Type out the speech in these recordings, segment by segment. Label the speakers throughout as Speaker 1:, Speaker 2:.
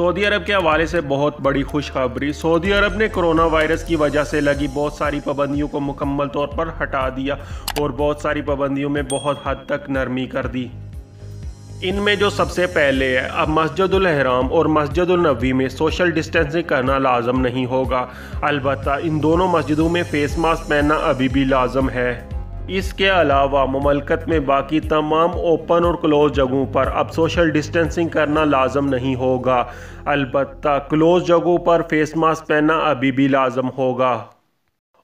Speaker 1: Saudi अरब के हवाले से बहुत बड़ी खुशखबरी सऊदी अरब ने कोरोना वायरस की वजह से लगी बहुत सारी पाबंदियों को मुकम्मल तौर पर हटा दिया और बहुत सारी पाबंदियों में बहुत हद तक नरमी कर दी इनमें जो सबसे पहले है अब मस्जिदहराम और नबी में सोशल डिस्टेंसिंग करना लाजम नहीं होगा अलबत् इन दोनों मस्जिदों में फेस मास्क पहनना अभी भी लाजम है इसके अलावा ममलकत में बाकी तमाम ओपन और क्लोज जगहों पर अब सोशल डिस्टेंसिंग करना लाजम नहीं होगा अलबत् क्लोज जगहों पर फेस मास्क पहनना अभी भी लाजम होगा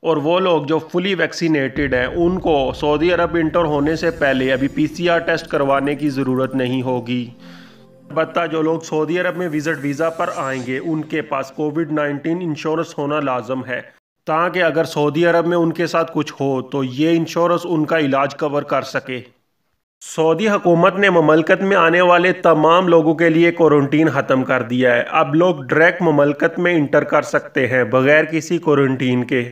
Speaker 1: और वो लोग जो फुली वैक्सीनेटेड हैं उनको सऊदी अरब इंटर होने से पहले अभी पीसीआर टेस्ट करवाने की ज़रूरत नहीं होगी बत्ता जो लोग सऊदी अरब में विज़िट वीज़ा पर आएंगे उनके पास कोविड 19 इंश्योरेंस होना लाजम है ताकि अगर सऊदी अरब में उनके साथ कुछ हो तो ये इंश्योरेंस उनका इलाज कवर कर सके सऊदी हुकूमत ने ममलकत में आने वाले तमाम लोगों के लिए क्वारंटीन ख़त्म कर दिया है अब लोग डायरेक्ट ममलकत में इंटर कर सकते हैं बगैर किसी क्वारंटीन के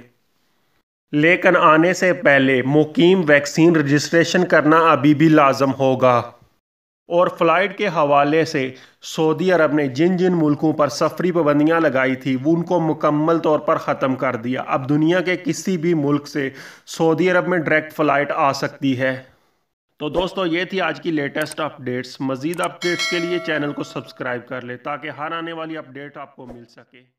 Speaker 1: लेकिन आने से पहले मुकीम वैक्सीन रजिस्ट्रेशन करना अभी भी लाजम होगा और फ़्लाइट के हवाले से सऊदी अरब ने जिन जिन मुल्कों पर सफरी पाबंदियाँ लगाई थी वो उनको मुकम्मल तौर पर ख़त्म कर दिया अब दुनिया के किसी भी मुल्क से सऊदी अरब में डायरेक्ट फ़्लाइट आ सकती है तो दोस्तों ये थी आज की लेटेस्ट अपडेट्स मज़ीद अपडेट्स के लिए चैनल को सब्सक्राइब कर ले ताकि हर आने वाली अपडेट आपको मिल सके